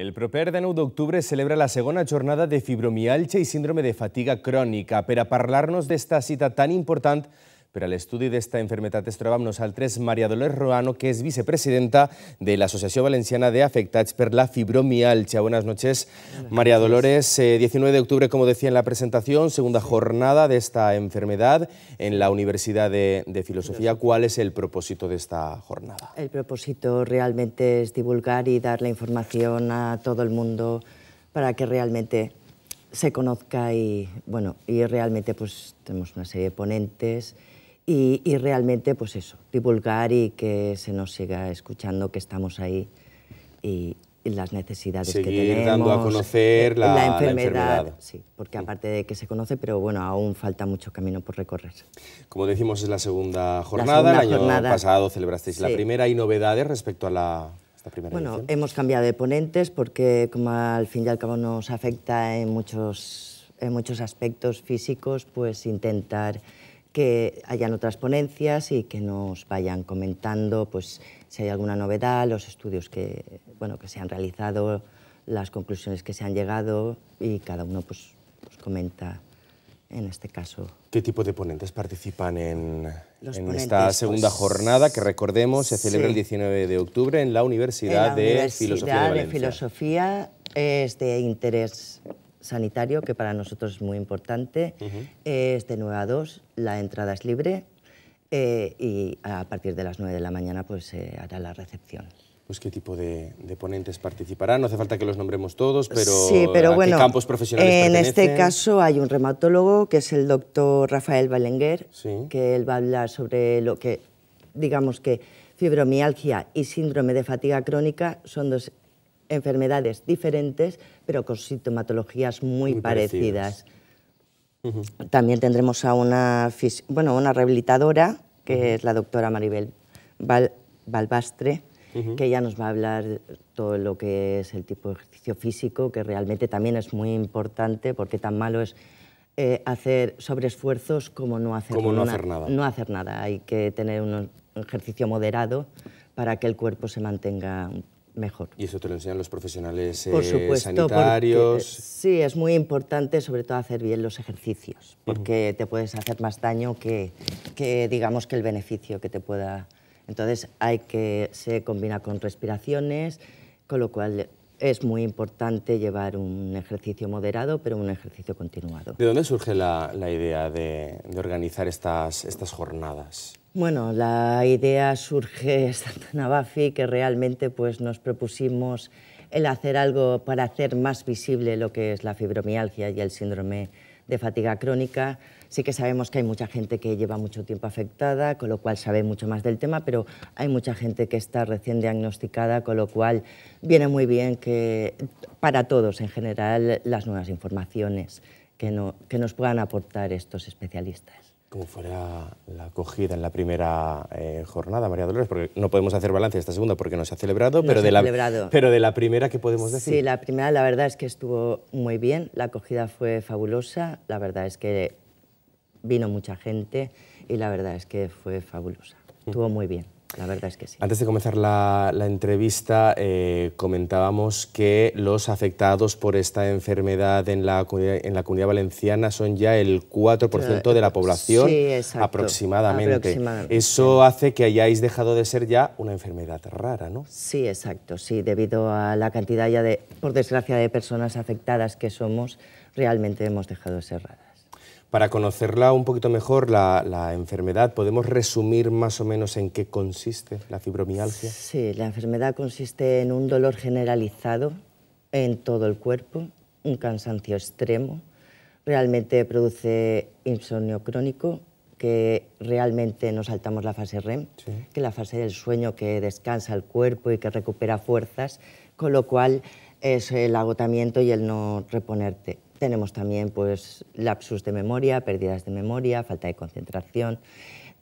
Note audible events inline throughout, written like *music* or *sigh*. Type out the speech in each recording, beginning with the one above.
El proper 9 d'octubre celebra la segona jornada de fibromialgia i síndrome de fatiga crònica. Per a parlar-nos d'esta cita tan important, el estudio de esta enfermedad es al tres María Dolores Roano, que es vicepresidenta de la Asociación Valenciana de Afectats per la Fibromialgia. Buenas noches, María Dolores. 19 eh, de octubre, como decía en la presentación, segunda jornada de esta enfermedad en la Universidad de, Filosofía. ¿Cuál es el propósito de esta jornada? El propósito realmente es divulgar y dar la información a todo el mundo para que realmente se conozca y bueno y realmente pues tenemos una serie de ponentes y, realmente, pues eso, divulgar y que se nos siga escuchando, que estamos ahí y, las necesidades que tenemos. dando a conocer eh, la, enfermedad, Sí, porque mm. aparte de que se conoce, pero bueno, aún falta mucho camino por recorrer. Como decimos, es la segunda jornada. La el año pasado celebrasteis la primera. ¿Hay novedades respecto a la bueno, edición. hemos cambiado de ponentes porque como al fin y al cabo nos afecta en muchos, en muchos aspectos físicos, pues intentar que hayan otras ponencias y que nos vayan comentando pues, si hay alguna novedad, los estudios que, bueno, que se han realizado, las conclusiones que se han llegado y cada uno pues, comenta en este caso. ¿Qué tipo de ponentes participan en, esta pues, segunda jornada que recordemos se celebra el 19 de octubre en la Universidad, en la Universidad de Filosofía de, Filosofía es de interés sanitario, que para nosotros es muy importante. Es de 9 a 2, la entrada es libre eh, y a partir de las 9 de la mañana pues se hará la recepción. Pues qué tipo de, ponentes participarán, no hace falta que los nombremos todos, pero, campos profesionales En este caso hay un reumatólogo que es el doctor Rafael Balenguer, que él va a hablar sobre lo que, digamos que fibromialgia y síndrome de fatiga crónica son dos enfermedades diferentes, pero con sintomatologías muy, parecidas. También tendremos a una, bueno, una rehabilitadora, que es la doctora Maribel Balbastre, que ya nos va a hablar todo lo que es el tipo de ejercicio físico, que realmente también es muy importante, porque tan malo es eh, hacer sobreesfuerzos como no como no hacer nada. No hacer nada, hay que tener un ejercicio moderado para que el cuerpo se mantenga un ¿Y eso te lo enseñan los profesionales eh, por supuesto, sanitarios? sí, es muy importante sobre todo hacer bien los ejercicios, porque te puedes hacer más daño que, que, digamos, que el beneficio que te pueda... Entonces hay que... se combina con respiraciones, con lo cual es muy importante llevar un ejercicio moderado, pero un ejercicio continuado. ¿De dónde surge la, idea de, de organizar estas, estas jornadas? Bueno, la idea surge *laughs* estando en que realmente pues, nos propusimos el hacer algo para hacer más visible lo que es la fibromialgia y el síndrome de fatiga crónica. Sí que sabemos que hay mucha gente que lleva mucho tiempo afectada, con lo cual sabe mucho más del tema, pero hay mucha gente que está recién diagnosticada, con lo cual viene muy bien que para todos en general las nuevas informaciones que nos puedan aportar estos especialistas cómo fuera la acogida en la primera eh, jornada, María Dolores, porque no podemos hacer balance de esta segunda porque no se ha celebrado, pero, de la, celebrado. pero de la primera, ¿qué podemos decir? Sí, la primera la verdad es que estuvo muy bien, la acogida fue fabulosa, la verdad es que vino mucha gente y la verdad es que fue fabulosa, estuvo muy bien. La verdad es que sí. Antes de comenzar la, entrevista, eh, comentábamos que los afectados por esta enfermedad en la, en la comunidad valenciana son ya el 4% de la población sí, aproximadamente. Eso hace que hayáis dejado de ser ya una enfermedad rara, ¿no? Sí, exacto, sí, debido a la cantidad ya de, por desgracia, de personas afectadas que somos, realmente hemos dejado de ser rara. Para conocerla un poquito mejor, la, enfermedad, ¿podemos resumir más o menos en qué consiste la fibromialgia? Sí, la enfermedad consiste en un dolor generalizado en todo el cuerpo, un cansancio extremo, realmente produce insomnio crónico, que realmente nos saltamos la fase REM, que es la fase del sueño que descansa el cuerpo y que recupera fuerzas, con lo cual es el agotamiento y el no reponerte tenemos también pues, lapsus de memoria, pérdidas de memoria, falta de concentración,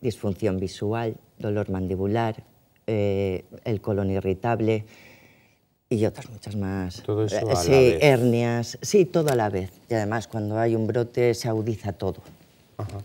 disfunción visual, dolor mandibular, eh, el colon irritable y otras muchas más. Todo eso sí, hernias, sí, todo a la vez. Y además cuando hay un brote se audiza todo. Ajá.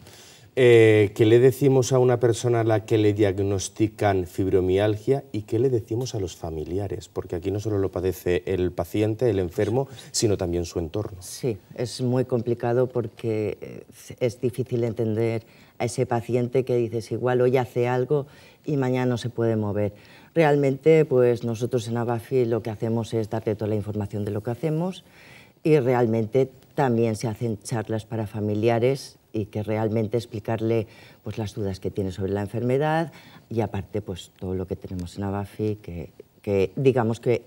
Eh, ¿Qué le decimos a una persona a la que le diagnostican fibromialgia y qué le decimos a los familiares? Porque aquí no solo lo padece el paciente, el enfermo, sino también su entorno. Sí, es muy complicado porque eh, es difícil entender a ese paciente que dices igual hoy hace algo y mañana no se puede mover. Realmente, pues nosotros en Abafi lo que hacemos es darte toda la información de lo que hacemos y realmente también se hacen charlas para familiares y que realmente explicarle pues, las dudas que tiene sobre la enfermedad y aparte pues, todo lo que tenemos en ABAFI, que, que digamos que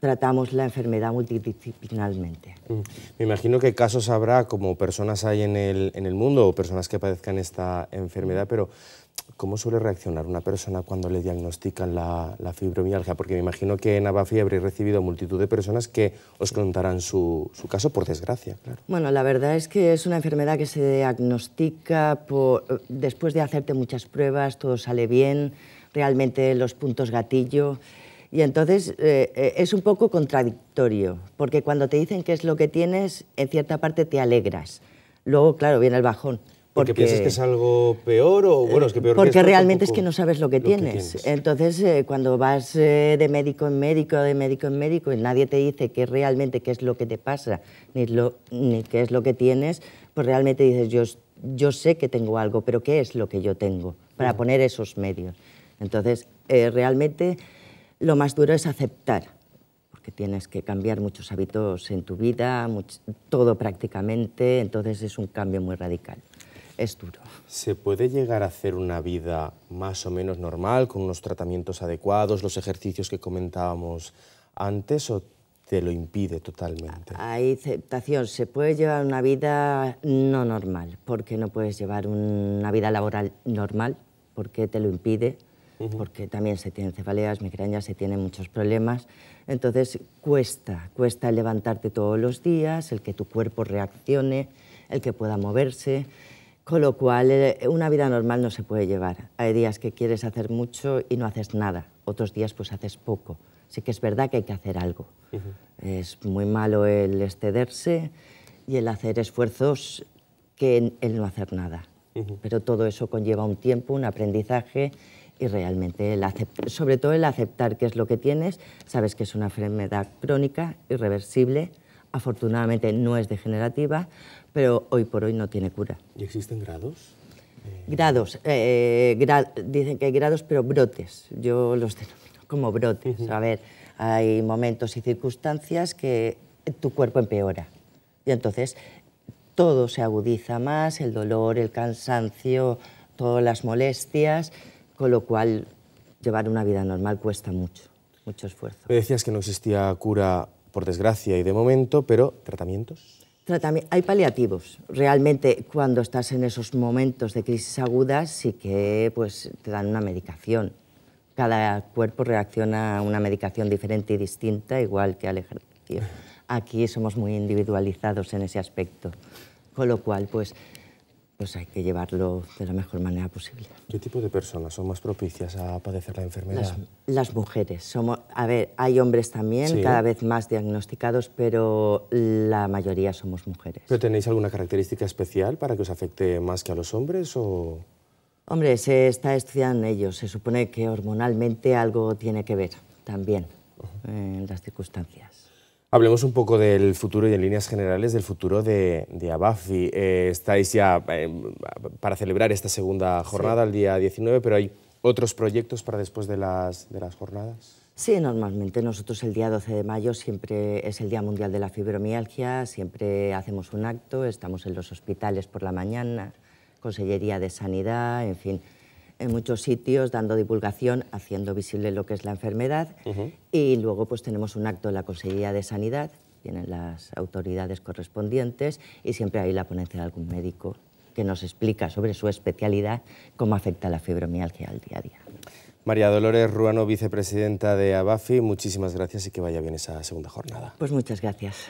tratamos la enfermedad multidisciplinalmente. Mm. Me imagino que casos habrá como personas hay en el, en el mundo o personas que padezcan esta enfermedad, pero ¿Cómo suele reaccionar una persona cuando le diagnostican la, fibromialgia? Porque me imagino que en Abafi he recibido multitud de personas que os contarán su, caso, por desgracia, claro. Bueno, la verdad es que es una enfermedad que se diagnostica por, después de hacerte muchas pruebas, todo sale bien, realmente los puntos gatillo. Y entonces eh, eh, es un poco contradictorio, porque cuando te dicen qué es lo que tienes, en cierta parte te alegras. Luego, claro, viene el bajón. Porque, piensas que es algo peor o bueno, es que peor Porque realmente es que no sabes lo que, tienes. Entonces, eh, cuando vas eh, de médico en médico, de médico en médico, y nadie te dice es realmente qué es lo que te pasa, ni, lo, ni qué es lo que tienes, pues realmente dices, yo, yo sé que tengo algo, pero ¿qué es lo que yo tengo para poner esos medios? Entonces, eh, realmente lo más duro es aceptar, porque tienes que cambiar muchos hábitos en tu vida, todo prácticamente, entonces es un cambio muy radical es duro. ¿Se puede llegar a hacer una vida más o menos normal, con unos tratamientos adecuados, los ejercicios que comentábamos antes, o te lo impide totalmente? Hay aceptación. Se puede llevar una vida no normal, porque no puedes llevar una vida laboral normal, porque te lo impide, porque también se tienen cefaleas, migrañas, se tienen muchos problemas. Entonces cuesta, cuesta levantarte todos los días, el que tu cuerpo reaccione, el que pueda moverse. Con lo cual, eh, una vida normal no se puede llevar. Hay días que quieres hacer mucho y no haces nada. Otros días, pues haces poco. Sí que es verdad que hay que hacer algo. Es muy malo el excederse y el hacer esfuerzos que el no hacer nada. Pero todo eso conlleva un tiempo, un aprendizaje y realmente, sobre todo el aceptar qué es lo que tienes. Sabes que es una enfermedad crónica, irreversible afortunadamente no es degenerativa, pero hoy por hoy no tiene cura. ¿Y existen grados? Eh, grados, eh, eh, dicen que hay grados, pero brotes, yo los *laughs* denomino como brotes. A ver, hay momentos y circunstancias que tu cuerpo empeora. Y entonces todo se agudiza más, el dolor, el cansancio, todas las molestias, con lo cual llevar una vida normal cuesta mucho, mucho esfuerzo. Me decías que no existía cura por desgracia y de momento, pero ¿tratamientos? hay paliativos. Realmente, cuando estás en esos momentos de crisis agudas, sí que pues, te dan una medicación. Cada cuerpo reacciona a una medicación diferente y distinta, igual que al ejercicio. Aquí somos muy individualizados en ese aspecto. Con lo cual, pues pues hay que llevarlo de la mejor manera posible. ¿Qué tipo de personas son más propicias a padecer la enfermedad? Las, mujeres. Somos, a ver, hay hombres también, cada vez más diagnosticados, pero la mayoría somos mujeres. ¿Pero tenéis alguna característica especial para que os afecte más que a los hombres o...? Hombre, se está estudiando en ellos. Se supone que hormonalmente algo tiene que ver también eh, en las circunstancias. Hablemos un poco del futuro y en líneas generales del futuro de, Abafi. Eh, estáis ya eh, para celebrar esta segunda jornada, el día 19, pero hay otros proyectos para después de las, de las jornadas. Sí, normalmente nosotros el día 12 de mayo siempre es el Día Mundial de la Fibromialgia, siempre hacemos un acto, estamos en los hospitales por la mañana, Consellería de Sanidad, en fin, en muchos sitios dando divulgación, haciendo visible lo que es la enfermedad. Y luego pues tenemos un acto en la Consejería de Sanidad, tienen las autoridades correspondientes y siempre hay la ponencia de algún médico que nos explica sobre su especialidad cómo afecta la fibromialgia al día a día. María Dolores Ruano, vicepresidenta de ABAFI, muchísimas gracias y que vaya bien esa segunda jornada. Pues muchas gracias.